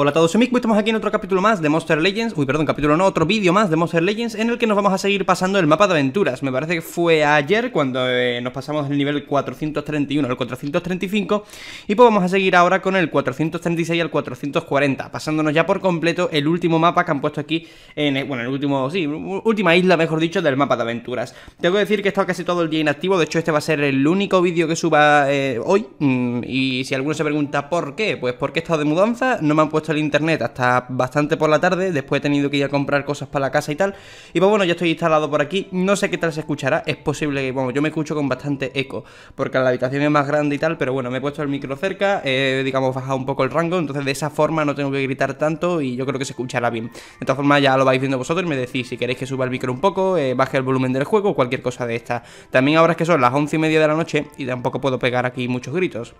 Hola a todos, soy Mick, estamos aquí en otro capítulo más de Monster Legends Uy, perdón, capítulo no, otro vídeo más de Monster Legends En el que nos vamos a seguir pasando el mapa de aventuras Me parece que fue ayer cuando eh, nos pasamos del nivel 431 al 435 Y pues vamos a seguir ahora con el 436 al 440 Pasándonos ya por completo el último mapa que han puesto aquí en, eh, Bueno, el último, sí, última isla, mejor dicho, del mapa de aventuras Tengo que decir que he estado casi todo el día inactivo De hecho, este va a ser el único vídeo que suba eh, hoy mm, Y si alguno se pregunta por qué, pues porque he estado de mudanza No me han puesto el internet hasta bastante por la tarde, después he tenido que ir a comprar cosas para la casa y tal. Y pues bueno, ya estoy instalado por aquí, no sé qué tal se escuchará, es posible que, bueno, yo me escucho con bastante eco, porque la habitación es más grande y tal, pero bueno, me he puesto el micro cerca, he, digamos, bajado un poco el rango, entonces de esa forma no tengo que gritar tanto y yo creo que se escuchará bien. De todas formas, ya lo vais viendo vosotros y me decís si queréis que suba el micro un poco, eh, baje el volumen del juego o cualquier cosa de esta. También ahora es que son las once y media de la noche y tampoco puedo pegar aquí muchos gritos.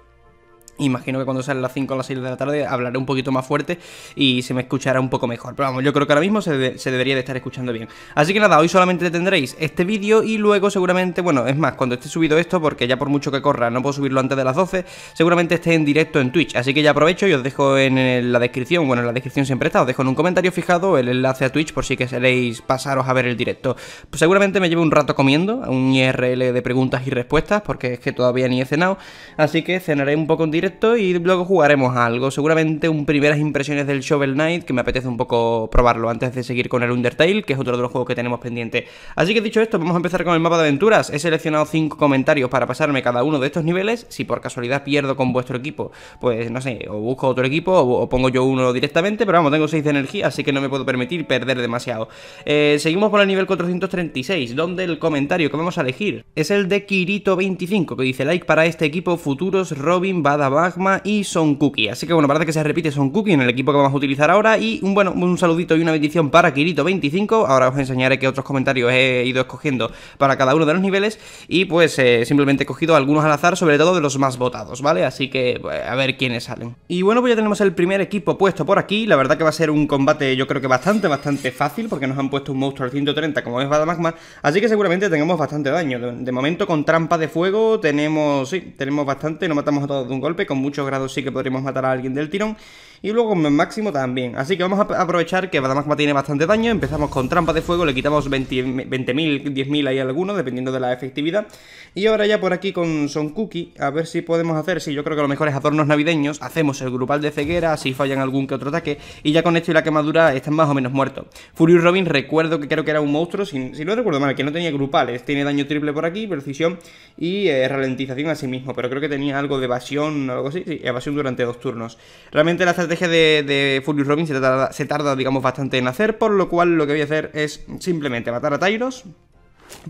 Imagino que cuando salen las 5 o las 6 de la tarde hablaré un poquito más fuerte y se me escuchará un poco mejor. Pero vamos, yo creo que ahora mismo se, debería de estar escuchando bien. Así que nada, hoy solamente tendréis este vídeo y luego seguramente, bueno, es más, cuando esté subido esto, porque ya por mucho que corra no puedo subirlo antes de las 12, seguramente esté en directo en Twitch. Así que ya aprovecho y os dejo en la descripción, bueno, en la descripción siempre está, os dejo en un comentario fijado el enlace a Twitch por si queréis pasaros a ver el directo. Pues seguramente me llevo un rato comiendo, un IRL de preguntas y respuestas, porque es que todavía ni he cenado. Así que cenaré un poco en directo y luego jugaremos algo. Seguramente un primeras impresiones del Shovel Knight, que me apetece un poco probarlo antes de seguir con el Undertale, que es otro de los juegos que tenemos pendiente. Así que dicho esto, vamos a empezar con el mapa de aventuras. He seleccionado 5 comentarios para pasarme cada uno de estos niveles. Si por casualidad pierdo con vuestro equipo, pues no sé, o busco otro equipo o, pongo yo uno directamente, pero vamos, tengo 6 de energía, así que no me puedo permitir perder demasiado. Eh, seguimos por el nivel 436, donde el comentario que vamos a elegir es el de Kirito25, que dice like para este equipo futuros Robin Badaba Magma y Son Cookie. Así que bueno, parece que se repite Son Cookie en el equipo que vamos a utilizar ahora. Y un, bueno, un saludito y una bendición para Kirito25. Ahora os enseñaré qué otros comentarios he ido escogiendo para cada uno de los niveles. Y pues eh, simplemente he cogido algunos al azar, sobre todo de los más votados, ¿vale? Así que pues, a ver quiénes salen. Y bueno, pues ya tenemos el primer equipo puesto por aquí. La verdad que va a ser un combate yo creo que bastante, bastante fácil porque nos han puesto un monstruo al 130 como es Magma Así que seguramente tengamos bastante daño. De momento con trampa de fuego tenemos... Sí, tenemos bastante, no matamos a todos de un golpe con muchos grados sí que podríamos matar a alguien del tirón. Y luego máximo también. Así que vamos a aprovechar que Badamasma tiene bastante daño. Empezamos con trampa de fuego, le quitamos 20.000, 10.000 ahí algunos, dependiendo de la efectividad. Y ahora ya por aquí con Son Cookie, a ver si podemos hacer, sí, yo creo que lo mejor es adornos navideños. Hacemos el grupal de ceguera, si fallan algún que otro ataque. Y ya con esto y la quemadura están más o menos muertos. fury Robin, recuerdo que creo que era un monstruo, si, no recuerdo mal, que no tenía grupales. Tiene daño triple por aquí, precisión y eh, ralentización a sí mismo. Pero creo que tenía algo de evasión o algo así. Sí, evasión durante dos turnos. Realmente la estrategia de, de Furious Robin se tarda, se tarda, digamos, bastante en hacer, por lo cual lo que voy a hacer es simplemente matar a Tyros,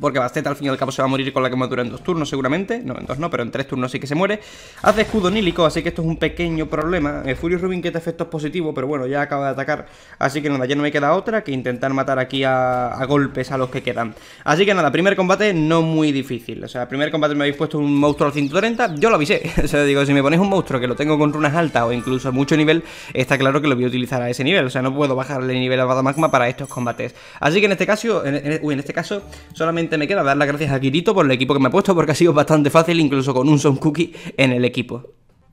porque Bastet al fin y al cabo se va a morir con la quemadura en dos turnos seguramente No, en dos no, pero en tres turnos sí que se muere Hace escudo nílico, así que esto es un pequeño problema El eh, Furious Rubin que te positivos, es positivo Pero bueno, ya acaba de atacar Así que nada, ya no me queda otra que intentar matar aquí a, golpes a los que quedan Así que nada, primer combate no muy difícil O sea, primer combate me habéis puesto un monstruo al 130 Yo lo avisé, o sea, digo, si me ponéis un monstruo que lo tengo con runas altas O incluso mucho nivel, está claro que lo voy a utilizar a ese nivel O sea, no puedo bajarle nivel a magma para estos combates Así que en este caso, en, uy, en este caso, solo solamente me queda dar las gracias a Kirito por el equipo que me ha puesto, porque ha sido bastante fácil, incluso con un Son Cookie en el equipo.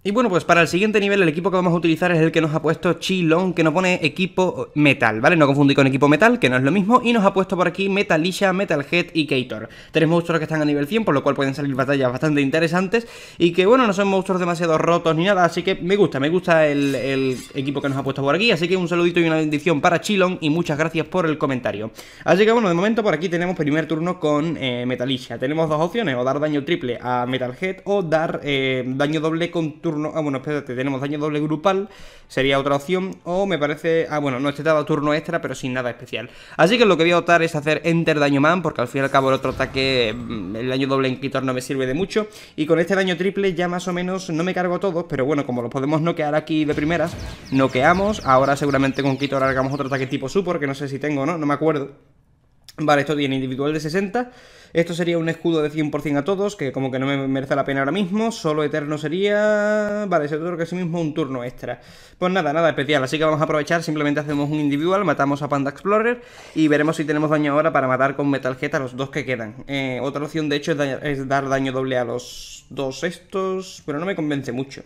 Y bueno, pues para el siguiente nivel el equipo que vamos a utilizar es el que nos ha puesto Chilon, que nos pone equipo metal, ¿vale? No confundí con equipo metal, que no es lo mismo, y nos ha puesto por aquí Metalisha, Metalhead y Kator. Tres monstruos que están a nivel 100, por lo cual pueden salir batallas bastante interesantes, y que bueno, no son monstruos demasiado rotos ni nada, así que me gusta, me gusta el, equipo que nos ha puesto por aquí, así que un saludito y una bendición para Chilon, y muchas gracias por el comentario. Así que bueno, de momento por aquí tenemos primer turno con eh, Metalicia Tenemos dos opciones, o dar daño triple a Metalhead, o dar eh, daño doble con turno Ah, bueno, espérate, tenemos daño doble grupal, sería otra opción. O me parece. Ah, bueno, no, este daba turno extra, pero sin nada especial. Así que lo que voy a optar es hacer Enter Daño Man, porque al fin y al cabo el otro ataque, mm, el daño doble en Kitor no me sirve de mucho. Y con este daño triple ya más o menos no me cargo todos, pero bueno, como lo podemos noquear aquí de primeras, noqueamos. Ahora seguramente con Kitor hagamos otro ataque tipo Super, que no sé si tengo o no, no me acuerdo. Vale, esto tiene individual de 60. Esto sería un escudo de 100% a todos, que como que no me merece la pena ahora mismo. Solo Eterno sería... Vale, se que que sí mismo un turno extra. Pues nada, nada especial. Así que vamos a aprovechar, simplemente hacemos un individual, matamos a Panda Explorer y veremos si tenemos daño ahora para matar con Metal a los dos que quedan. Eh, otra opción, de hecho, es dar daño doble a los dos estos, pero no me convence mucho.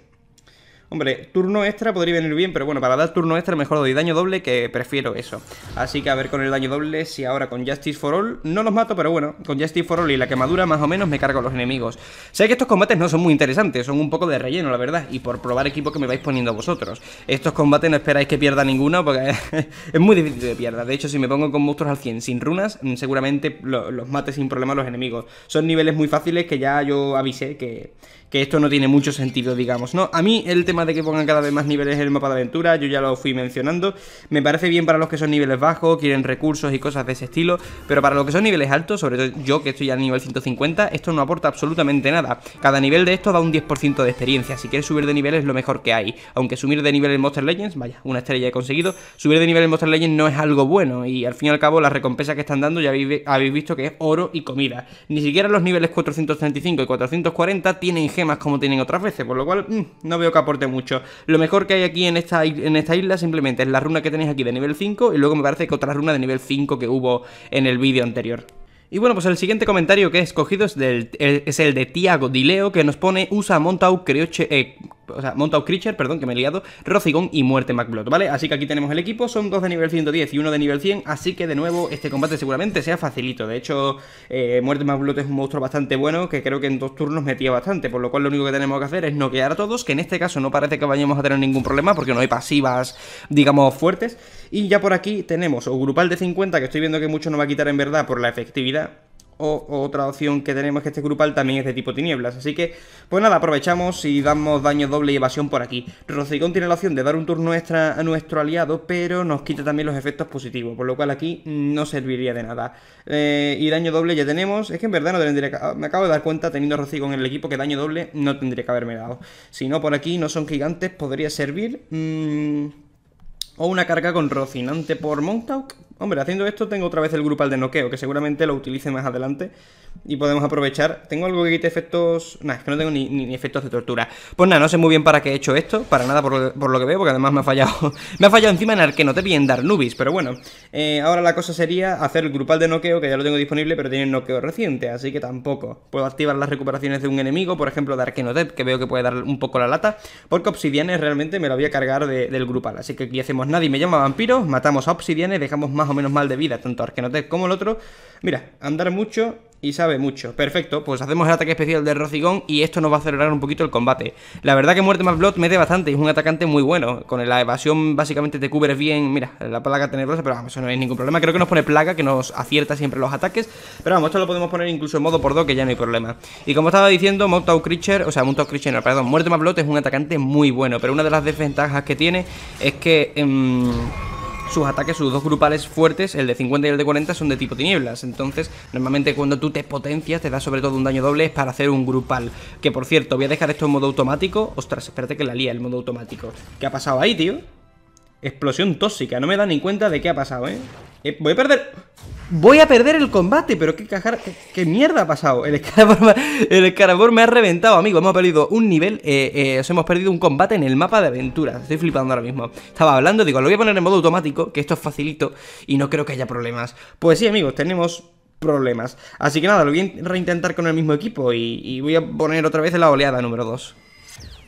Hombre, turno extra podría venir bien, pero bueno, para dar turno extra mejor doy daño doble, que prefiero eso. Así que a ver con el daño doble, si ahora con Justice for All, no los mato, pero bueno, con Justice for All y la quemadura más o menos me cargo a los enemigos. Sé que estos combates no son muy interesantes, son un poco de relleno, la verdad, y por probar equipo que me vais poniendo vosotros. Estos combates no esperáis que pierda ninguno, porque es muy difícil de pierda. De hecho, si me pongo con monstruos al 100 sin runas, mm, seguramente los mate sin problema los enemigos. Son niveles muy fáciles que ya yo avisé que que esto no tiene mucho sentido, digamos, ¿no? A mí el tema de que pongan cada vez más niveles en el mapa de aventura, yo ya lo fui mencionando, me parece bien para los que son niveles bajos, quieren recursos y cosas de ese estilo, pero para los que son niveles altos, sobre todo yo que estoy ya al nivel 150, esto no aporta absolutamente nada. Cada nivel de esto da un 10% de experiencia, si quieres subir de nivel es lo mejor que hay, aunque subir de nivel en Monster Legends, vaya, una estrella he conseguido, subir de nivel en Monster Legends no es algo bueno y al fin y al cabo las recompensas que están dando ya habéis, habéis visto que es oro y comida. Ni siquiera los niveles 435 y 440 tienen gente más como tienen otras veces, por lo cual mm, no veo que aporte mucho. Lo mejor que hay aquí en esta, en esta isla simplemente es la runa que tenéis aquí de nivel 5 y luego me parece que otra runa de nivel 5 que hubo en el vídeo anterior. Y bueno, pues el siguiente comentario que he escogido es, del, e-, es el de Tiago Dileo, que nos pone Usa Montau Creoche, eh, o sea, Montauk Creature, perdón, que me he liado, Rocigón y Muerte MacBlood, ¿vale? Así que aquí tenemos el equipo, son dos de nivel 110 y uno de nivel 100, así que de nuevo este combate seguramente sea facilito. De hecho, eh, Muerte MacBlood es un monstruo bastante bueno que creo que en dos turnos metía bastante, por lo cual lo único que tenemos que hacer es noquear a todos, que en este caso no parece que vayamos a tener ningún problema porque no hay pasivas, digamos, fuertes. Y ya por aquí tenemos o Grupal de 50, que estoy viendo que mucho no va a quitar en verdad por la efectividad o, otra opción que tenemos que este grupal también es de tipo tinieblas. Así que, pues nada, aprovechamos y damos daño doble y evasión por aquí. Rocicón tiene la opción de dar un turno extra a nuestro aliado, pero nos quita también los efectos positivos, por lo cual aquí no serviría de nada. Eh, y daño doble ya tenemos. Es que en verdad no tendría ah, Me acabo de dar cuenta, teniendo Rocicón en el equipo, que daño doble no tendría que haberme dado. Si no, por aquí no son gigantes, podría servir... Mm, o una carga con Rocinante por Montauk, Hombre, haciendo esto tengo otra vez el grupal de noqueo, que seguramente lo utilice más adelante y podemos aprovechar. Tengo algo que quite efectos... Nada, es que no tengo ni, efectos de tortura. Pues nada, no sé muy bien para qué he hecho esto, para nada por lo, que veo, porque además me ha fallado... me ha fallado encima en no te en dar nubis, pero bueno. Eh, ahora la cosa sería hacer el grupal de noqueo, que ya lo tengo disponible, pero tiene noqueo reciente, así que tampoco. Puedo activar las recuperaciones de un enemigo, por ejemplo de Arkenotep, que veo que puede dar un poco la lata, porque Obsidianes realmente me lo voy a cargar del grupal, así que aquí hacemos nadie me llama vampiro, matamos a Obsidianes, dejamos más menos mal de vida, tanto Arkenotep como el otro. Mira, andar mucho y sabe mucho. Perfecto, pues hacemos el ataque especial de Rocigón y esto nos va a acelerar un poquito el combate. La verdad que Muerte más Blood mete bastante, es un atacante muy bueno. Con la evasión básicamente te cubres bien, mira, la plaga tenebrosa, pero vamos, eso no es ningún problema. Creo que nos pone plaga, que nos acierta siempre los ataques. Pero vamos, esto lo podemos poner incluso en modo por dos que ya no hay problema. Y como estaba diciendo, Mountain Creature, o sea, Mountain Creature, perdón, Muerte más Blood es un atacante muy bueno. Pero una de las desventajas que tiene es que... Em, sus ataques, sus dos grupales fuertes, el de 50 y el de 40, son de tipo tinieblas. Entonces, normalmente cuando tú te potencias, te da sobre todo un daño doble, es para hacer un grupal. Que por cierto, voy a dejar esto en modo automático. Ostras, espérate que la lía el modo automático. ¿Qué ha pasado ahí, tío? Explosión tóxica, no me da ni cuenta de qué ha pasado, ¿eh? ¿eh? voy a perder... Voy a perder el combate, pero qué cajar... ¿Qué, mierda ha pasado? El escarabor, me ha reventado, amigo. Hemos perdido un nivel, eh, eh, os hemos perdido un combate en el mapa de aventuras. Estoy flipando ahora mismo. Estaba hablando, digo, lo voy a poner en modo automático, que esto es facilito y no creo que haya problemas. Pues sí, amigos, tenemos problemas. Así que nada, lo voy a reintentar con el mismo equipo y, y voy a poner otra vez la oleada número 2.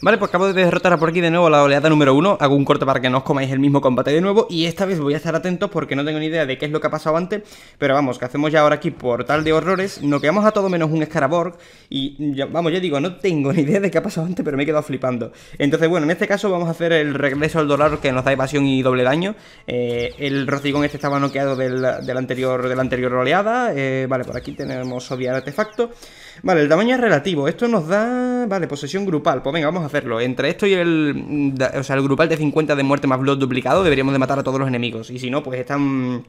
Vale, pues acabo de derrotar a por aquí de nuevo la oleada número 1. Hago un corte para que no os comáis el mismo combate de nuevo. Y esta vez voy a estar atentos porque no tengo ni idea de qué es lo que ha pasado antes. Pero vamos, que hacemos ya ahora aquí portal de horrores. Noqueamos a todo menos un escaraborg. Y vamos, yo digo, no tengo ni idea de qué ha pasado antes, pero me he quedado flipando. Entonces, bueno, en este caso vamos a hacer el regreso al dólar que nos da evasión y doble daño. Eh, el rocigón este estaba noqueado del, anterior, de la anterior oleada. Eh, vale, por aquí tenemos obviar artefacto. Vale, el tamaño es relativo. Esto nos da... Vale, posesión grupal. Pues venga, vamos a hacerlo. Entre esto y el... O sea, el grupal de 50 de muerte más blood duplicado deberíamos de matar a todos los enemigos. Y si no, pues están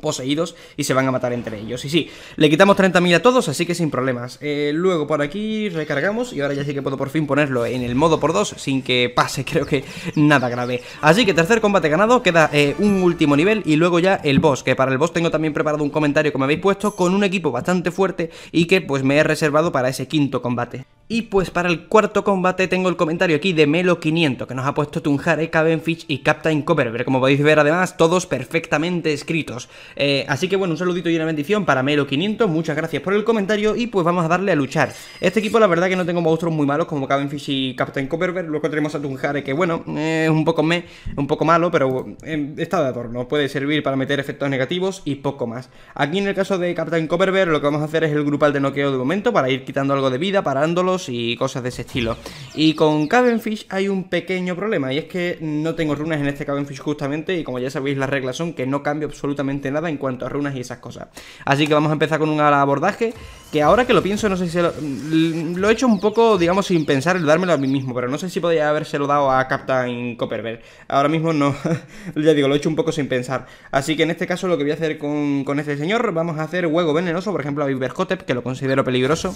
poseídos y se van a matar entre ellos. Y sí, le quitamos 30.000 a todos, así que sin problemas. Eh, luego por aquí recargamos y ahora ya sí que puedo por fin ponerlo en el modo por dos sin que pase, creo que nada grave. Así que tercer combate ganado, queda eh, un último nivel y luego ya el boss, que para el boss tengo también preparado un comentario que me habéis puesto con un equipo bastante fuerte y que pues me he reservado para ese quinto combate. Y pues para el cuarto combate tengo el comentario aquí de Melo500 que nos ha puesto Tunjare, Cavenfish y Captain Copperver como podéis ver además todos perfectamente escritos. Eh, así que bueno, un saludito y una bendición para Melo500, muchas gracias por el comentario y pues vamos a darle a luchar. Este equipo la verdad que no tengo monstruos muy malos como Cavenfish y Captain Copperver luego tenemos a Tunjare que bueno, es un poco me, un poco malo, pero em, está de adorno, puede servir para meter efectos negativos y poco más. Aquí en el caso de Captain Copperver lo que vamos a hacer es el grupal de noqueo de momento para ir quitando algo de vida, parándolos y cosas de ese estilo. Y con Cabenfish hay un pequeño problema, y es que no tengo runas en este Cabenfish justamente, y como ya sabéis las reglas son que no cambio absolutamente nada en cuanto a runas y esas cosas. Así que vamos a empezar con un abordaje, que ahora que lo pienso, no sé si lo, he hecho un poco, digamos, sin pensar el dármelo a mí mismo, pero no sé si podría habérselo dado a Captain Copperbell Ahora mismo no, ya digo, lo he hecho un poco sin pensar. Así que en este caso lo que voy a hacer con, este señor, vamos a hacer Huevo Venenoso, por ejemplo a Iberhotep, que lo considero peligroso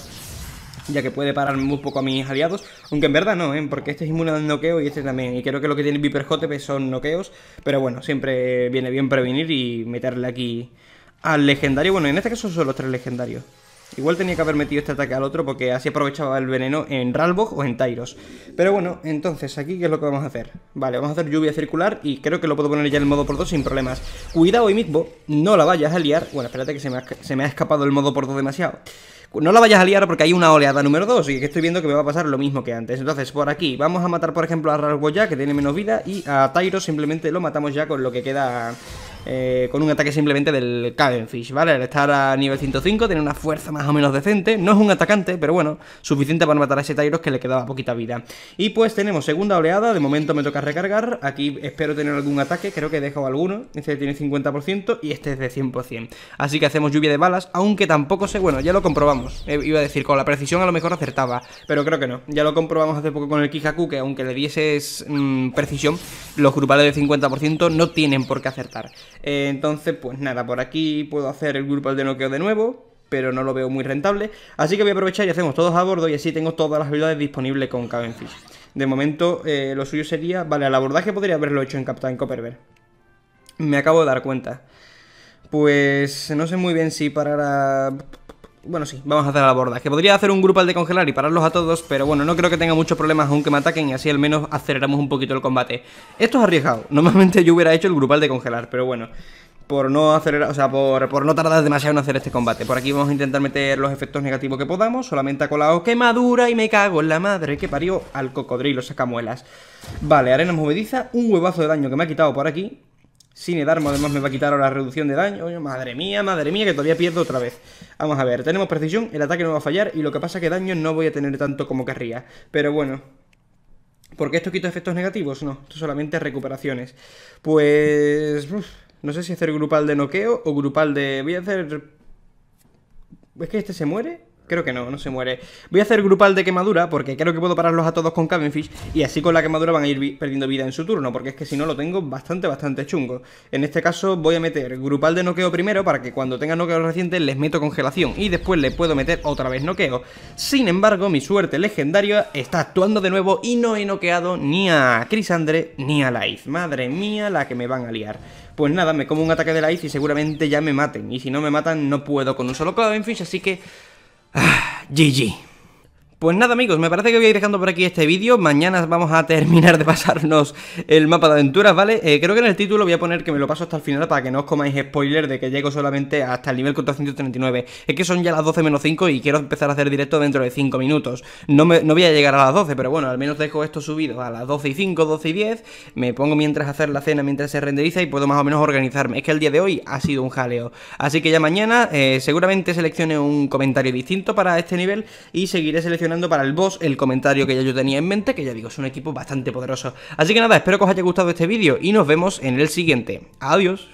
ya que puede parar muy poco a mis aliados, aunque en verdad no, ¿eh? porque este es inmune al noqueo y este también, y creo que lo que tiene Viper JP son noqueos, pero bueno, siempre viene bien prevenir y meterle aquí al legendario, bueno, en este caso son los tres legendarios. Igual tenía que haber metido este ataque al otro porque así aprovechaba el veneno en Ralbog o en Tyros. Pero bueno, entonces aquí qué es lo que vamos a hacer. Vale, vamos a hacer lluvia circular y creo que lo puedo poner ya en modo por dos sin problemas. Cuidado, Imitbo, no la vayas a liar. Bueno, espérate que se me ha, escapado el modo por dos demasiado. No la vayas a liar porque hay una oleada número 2 y que estoy viendo que me va a pasar lo mismo que antes. Entonces, por aquí, vamos a matar, por ejemplo, a ya que tiene menos vida, y a Tyro simplemente lo matamos ya con lo que queda eh, con un ataque simplemente del Cadenfish, ¿vale? Al estar a nivel 105 tiene una fuerza más o menos decente, no es un atacante, pero bueno, suficiente para matar a ese Tyros que le quedaba poquita vida. Y pues tenemos segunda oleada, de momento me toca recargar, aquí espero tener algún ataque, creo que he dejado alguno, este tiene 50% y este es de 100%. Así que hacemos lluvia de balas, aunque tampoco sé, bueno, ya lo comprobamos, eh, iba a decir, con la precisión a lo mejor acertaba, pero creo que no, ya lo comprobamos hace poco con el Kijaku. que aunque le dieses mm, precisión, los grupales de 50% no tienen por qué acertar. Eh, entonces, pues nada, por aquí puedo hacer el grupo de noqueo de nuevo, pero no lo veo muy rentable. Así que voy a aprovechar y hacemos todos a bordo y así tengo todas las habilidades disponibles con Cavenfish. De momento, eh, lo suyo sería... Vale, al abordaje podría haberlo hecho en Captain Copperberg. Me acabo de dar cuenta. Pues no sé muy bien si para... Bueno, sí, vamos a hacer a la borda. Que podría hacer un grupal de congelar y pararlos a todos, pero bueno, no creo que tenga muchos problemas aunque me ataquen y así al menos aceleramos un poquito el combate. Esto es arriesgado. Normalmente yo hubiera hecho el grupal de congelar, pero bueno. Por no acelerar, o sea, por, por no tardar demasiado en hacer este combate. Por aquí vamos a intentar meter los efectos negativos que podamos. Solamente ha colado quemadura y me cago en la madre que parió al cocodrilo sacamuelas. Vale, arena movediza, un huevazo de daño que me ha quitado por aquí. Sin edarmo además me va a quitar ahora la reducción de daño. madre mía, madre mía, que todavía pierdo otra vez. Vamos a ver, tenemos precisión, el ataque no va a fallar y lo que pasa es que daño no voy a tener tanto como querría. Pero bueno, ¿Por qué esto quita efectos negativos? No, esto solamente recuperaciones. Pues... no sé si hacer grupal de noqueo o grupal de... Voy a hacer... ¿Es que este se muere? Creo que no, no se muere. Voy a hacer grupal de quemadura porque creo que puedo pararlos a todos con Cabinfish y así con la quemadura van a ir perdiendo vida en su turno, porque es que si no lo tengo bastante, bastante chungo. En este caso voy a meter grupal de noqueo primero para que cuando tenga noqueo reciente les meto congelación y después les puedo meter otra vez noqueo. Sin embargo, mi suerte legendaria está actuando de nuevo y no he noqueado ni a Crisandre ni a Life. Madre mía, la que me van a liar. Pues nada, me como un ataque de Life y seguramente ya me maten. Y si no me matan, no puedo con un solo Cabinfish así que... 哎，吉吉。Pues nada amigos, me parece que voy a ir dejando por aquí este vídeo, mañana vamos a terminar de pasarnos el mapa de aventuras, ¿vale? Eh, creo que en el título voy a poner que me lo paso hasta el final para que no os comáis spoiler de que llego solamente hasta el nivel 439, es que son ya las 12 menos 5 y quiero empezar a hacer directo dentro de 5 minutos, no, me, no voy a llegar a las 12, pero bueno, al menos dejo esto subido a las 12 y 5, 12 y 10, me pongo mientras hacer la cena, mientras se renderiza y puedo más o menos organizarme, es que el día de hoy ha sido un jaleo, así que ya mañana eh, seguramente seleccione un comentario distinto para este nivel y seguiré seleccionando para el boss el comentario que ya yo tenía en mente, que ya digo, es un equipo bastante poderoso. Así que nada, espero que os haya gustado este vídeo y nos vemos en el siguiente. Adiós.